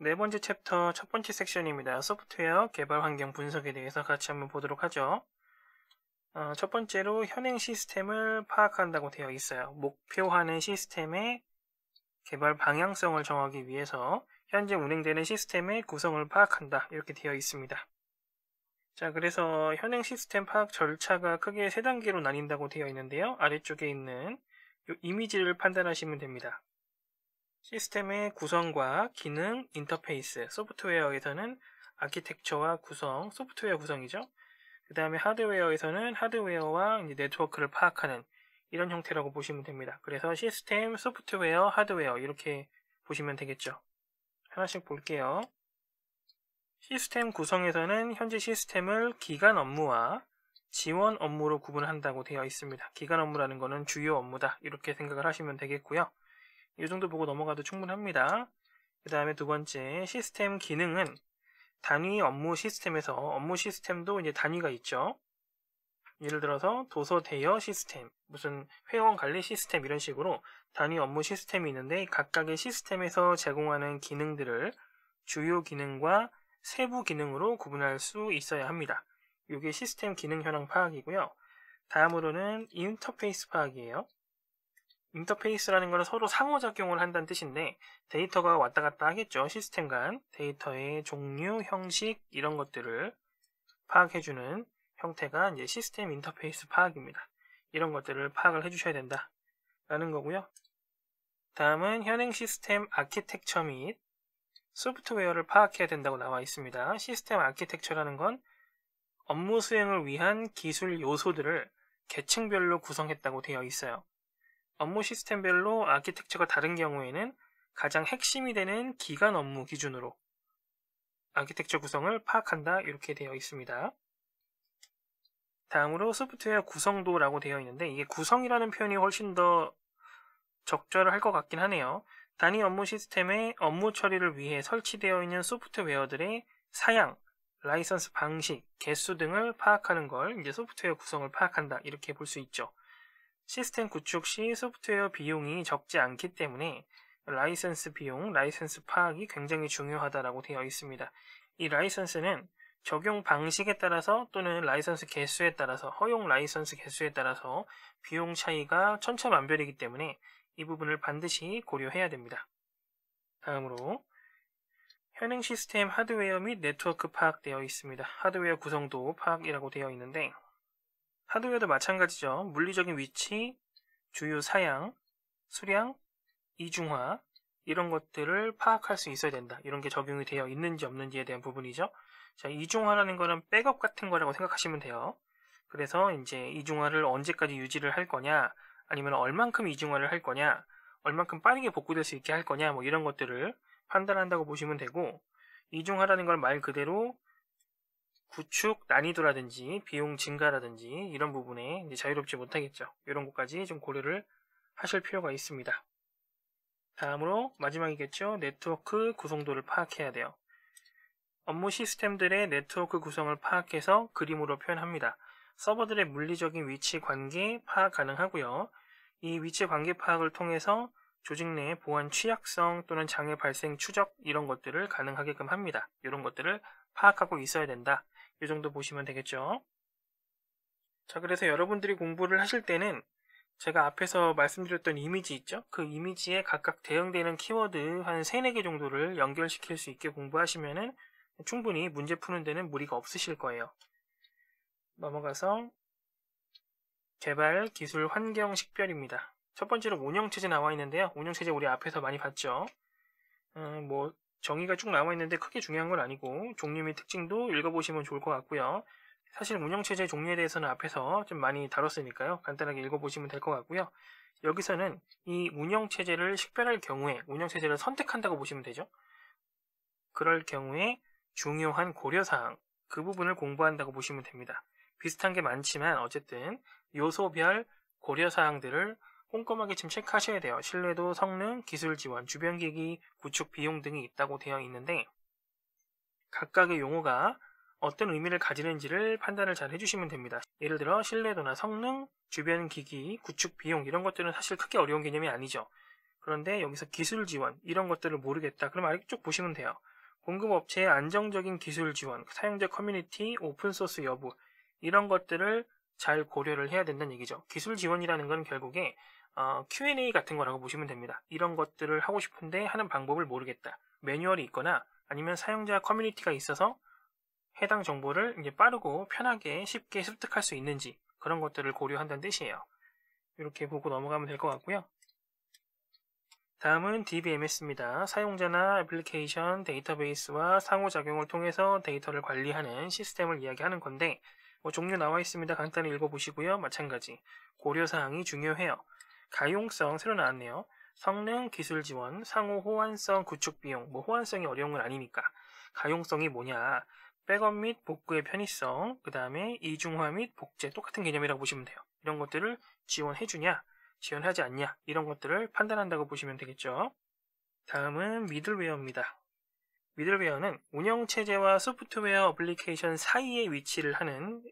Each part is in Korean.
네 번째 챕터 첫 번째 섹션입니다. 소프트웨어 개발 환경 분석에 대해서 같이 한번 보도록 하죠. 어, 첫 번째로 현행 시스템을 파악한다고 되어 있어요. 목표하는 시스템의 개발 방향성을 정하기 위해서 현재 운행되는 시스템의 구성을 파악한다. 이렇게 되어 있습니다. 자, 그래서 현행 시스템 파악 절차가 크게 세 단계로 나뉜다고 되어 있는데요. 아래쪽에 있는 이미지를 판단하시면 됩니다. 시스템의 구성과 기능, 인터페이스, 소프트웨어에서는 아키텍처와 구성, 소프트웨어 구성이죠. 그 다음에 하드웨어에서는 하드웨어와 네트워크를 파악하는 이런 형태라고 보시면 됩니다. 그래서 시스템, 소프트웨어, 하드웨어 이렇게 보시면 되겠죠. 하나씩 볼게요. 시스템 구성에서는 현재 시스템을 기간 업무와 지원 업무로 구분한다고 되어 있습니다. 기간 업무라는 것은 주요 업무다 이렇게 생각을 하시면 되겠고요. 이 정도 보고 넘어가도 충분합니다. 그 다음에 두 번째 시스템 기능은 단위 업무 시스템에서 업무 시스템도 이제 단위가 있죠. 예를 들어서 도서 대여 시스템, 무슨 회원 관리 시스템 이런 식으로 단위 업무 시스템이 있는데 각각의 시스템에서 제공하는 기능들을 주요 기능과 세부 기능으로 구분할 수 있어야 합니다. 이게 시스템 기능 현황 파악이고요. 다음으로는 인터페이스 파악이에요. 인터페이스라는 것은 서로 상호작용을 한다는 뜻인데 데이터가 왔다 갔다 하겠죠. 시스템 간 데이터의 종류, 형식 이런 것들을 파악해주는 형태가 이제 시스템 인터페이스 파악입니다. 이런 것들을 파악을 해주셔야 된다라는 거고요. 다음은 현행 시스템 아키텍처 및 소프트웨어를 파악해야 된다고 나와 있습니다. 시스템 아키텍처라는 건 업무 수행을 위한 기술 요소들을 계층별로 구성했다고 되어 있어요. 업무 시스템별로 아키텍처가 다른 경우에는 가장 핵심이 되는 기간 업무 기준으로 아키텍처 구성을 파악한다 이렇게 되어 있습니다. 다음으로 소프트웨어 구성도라고 되어 있는데 이게 구성이라는 표현이 훨씬 더 적절할 것 같긴 하네요. 단위 업무 시스템의 업무 처리를 위해 설치되어 있는 소프트웨어들의 사양, 라이선스 방식, 개수 등을 파악하는 걸 이제 소프트웨어 구성을 파악한다 이렇게 볼 수 있죠. 시스템 구축 시 소프트웨어 비용이 적지 않기 때문에 라이선스 비용, 라이선스 파악이 굉장히 중요하다라고 되어 있습니다. 이 라이선스는 적용 방식에 따라서 또는 라이선스 개수에 따라서 허용 라이선스 개수에 따라서 비용 차이가 천차만별이기 때문에 이 부분을 반드시 고려해야 됩니다. 다음으로 현행 시스템 하드웨어 및 네트워크 파악되어 있습니다. 하드웨어 구성도 파악이라고 되어 있는데 하드웨어도 마찬가지죠. 물리적인 위치, 주요 사양, 수량, 이중화 이런 것들을 파악할 수 있어야 된다. 이런 게 적용이 되어 있는지 없는지에 대한 부분이죠. 자, 이중화라는 거는 백업 같은 거라고 생각하시면 돼요. 그래서 이제 이중화를 언제까지 유지를 할 거냐, 아니면 얼만큼 이중화를 할 거냐, 얼만큼 빠르게 복구될 수 있게 할 거냐, 뭐 이런 것들을 판단한다고 보시면 되고, 이중화라는 걸 말 그대로 구축 난이도라든지 비용 증가라든지 이런 부분에 자유롭지 못하겠죠. 이런 것까지 좀 고려를 하실 필요가 있습니다. 다음으로 마지막이겠죠. 네트워크 구성도를 파악해야 돼요. 업무 시스템들의 네트워크 구성을 파악해서 그림으로 표현합니다. 서버들의 물리적인 위치 관계 파악 가능하고요. 이 위치 관계 파악을 통해서 조직 내 보안 취약성 또는 장애 발생 추적 이런 것들을 가능하게끔 합니다. 이런 것들을 파악하고 있어야 된다. 이 정도 보시면 되겠죠. 자, 그래서 여러분들이 공부를 하실 때는 제가 앞에서 말씀드렸던 이미지 있죠? 그 이미지에 각각 대응되는 키워드 한 3, 4개 정도를 연결시킬 수 있게 공부하시면은 충분히 문제 푸는 데는 무리가 없으실 거예요. 넘어가서 개발, 기술, 환경, 식별입니다. 첫 번째로 운영체제 나와 있는데요. 운영체제 우리 앞에서 많이 봤죠. 음, 뭐 정의가 쭉 남아 있는데 크게 중요한 건 아니고 종류 및 특징도 읽어보시면 좋을 것 같고요. 사실 운영체제 종류에 대해서는 앞에서 좀 많이 다뤘으니까요. 간단하게 읽어보시면 될 것 같고요. 여기서는 이 운영체제를 식별할 경우에 운영체제를 선택한다고 보시면 되죠. 그럴 경우에 중요한 고려사항 그 부분을 공부한다고 보시면 됩니다. 비슷한 게 많지만 어쨌든 요소별 고려사항들을 꼼꼼하게 지금 체크하셔야 돼요. 신뢰도, 성능, 기술 지원, 주변 기기, 구축 비용 등이 있다고 되어 있는데 각각의 용어가 어떤 의미를 가지는지를 판단을 잘 해주시면 됩니다. 예를 들어 신뢰도나 성능, 주변 기기, 구축 비용 이런 것들은 사실 크게 어려운 개념이 아니죠. 그런데 여기서 기술 지원 이런 것들을 모르겠다. 그럼 아래 쭉 보시면 돼요. 공급업체의 안정적인 기술 지원, 사용자 커뮤니티, 오픈소스 여부 이런 것들을 잘 고려를 해야 된다는 얘기죠. 기술 지원이라는 건 결국에 어, Q&A 같은 거라고 보시면 됩니다. 이런 것들을 하고 싶은데 하는 방법을 모르겠다. 매뉴얼이 있거나 아니면 사용자 커뮤니티가 있어서 해당 정보를 이제 빠르고 편하게 쉽게 습득할 수 있는지 그런 것들을 고려한다는 뜻이에요. 이렇게 보고 넘어가면 될 것 같고요. 다음은 DBMS입니다. 사용자나 애플리케이션, 데이터베이스와 상호작용을 통해서 데이터를 관리하는 시스템을 이야기하는 건데 뭐 종류 나와 있습니다. 간단히 읽어보시고요. 마찬가지 고려사항이 중요해요. 가용성 새로 나왔네요. 성능, 기술 지원, 상호 호환성, 구축 비용. 뭐 호환성이 어려운 건 아니니까. 가용성이 뭐냐? 백업 및 복구의 편의성, 그 다음에 이중화 및 복제 똑같은 개념이라고 보시면 돼요. 이런 것들을 지원해주냐, 지원하지 않냐 이런 것들을 판단한다고 보시면 되겠죠. 다음은 미들웨어입니다. 미들웨어는 운영체제와 소프트웨어 어플리케이션 사이에 위치를 하는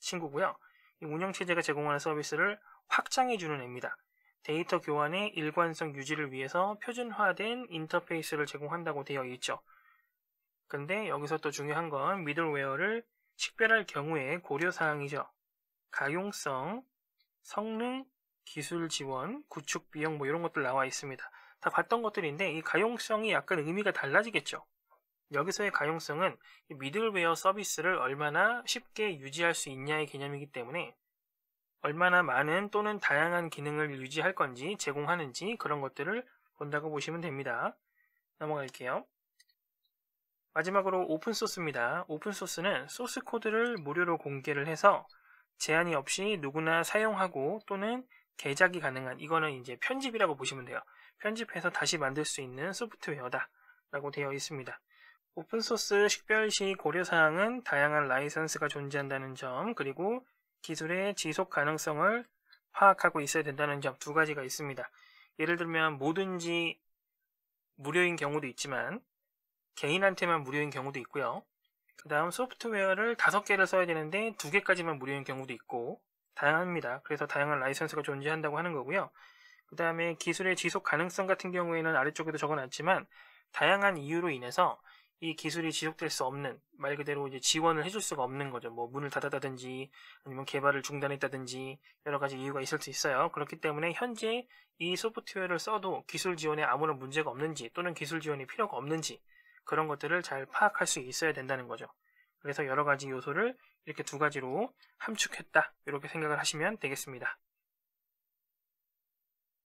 친구고요. 운영체제가 제공하는 서비스를 확장해주는 앱입니다 데이터 교환의 일관성 유지를 위해서 표준화된 인터페이스를 제공한다고 되어 있죠. 근데 여기서 또 중요한 건 미들웨어를 식별할 경우의 고려사항이죠. 가용성, 성능, 기술 지원, 구축 비용 뭐 이런 것들 나와 있습니다. 다 봤던 것들인데 이 가용성이 약간 의미가 달라지겠죠. 여기서의 가용성은 미들웨어 서비스를 얼마나 쉽게 유지할 수 있냐의 개념이기 때문에 얼마나 많은 또는 다양한 기능을 유지할 건지 제공하는지 그런 것들을 본다고 보시면 됩니다. 넘어갈게요. 마지막으로 오픈소스입니다. 오픈소스는 소스 코드를 무료로 공개를 해서 제한이 없이 누구나 사용하고 또는 개작이 가능한 이거는 이제 편집이라고 보시면 돼요. 편집해서 다시 만들 수 있는 소프트웨어다 라고 되어 있습니다. 오픈소스 식별시 고려사항은 다양한 라이선스가 존재한다는 점 그리고 기술의 지속 가능성을 파악하고 있어야 된다는 점 두 가지가 있습니다. 예를 들면 뭐든지 무료인 경우도 있지만 개인한테만 무료인 경우도 있고요. 그 다음 소프트웨어를 다섯 개를 써야 되는데 두 개까지만 무료인 경우도 있고 다양합니다. 그래서 다양한 라이선스가 존재한다고 하는 거고요. 그 다음에 기술의 지속 가능성 같은 경우에는 아래쪽에도 적어놨지만 다양한 이유로 인해서 이 기술이 지속될 수 없는 말 그대로 이제 지원을 해줄 수가 없는 거죠. 뭐 문을 닫았다든지 아니면 개발을 중단했다든지 여러 가지 이유가 있을 수 있어요. 그렇기 때문에 현재 이 소프트웨어를 써도 기술 지원에 아무런 문제가 없는지 또는 기술 지원이 필요가 없는지 그런 것들을 잘 파악할 수 있어야 된다는 거죠. 그래서 여러 가지 요소를 이렇게 두 가지로 함축했다 이렇게 생각을 하시면 되겠습니다.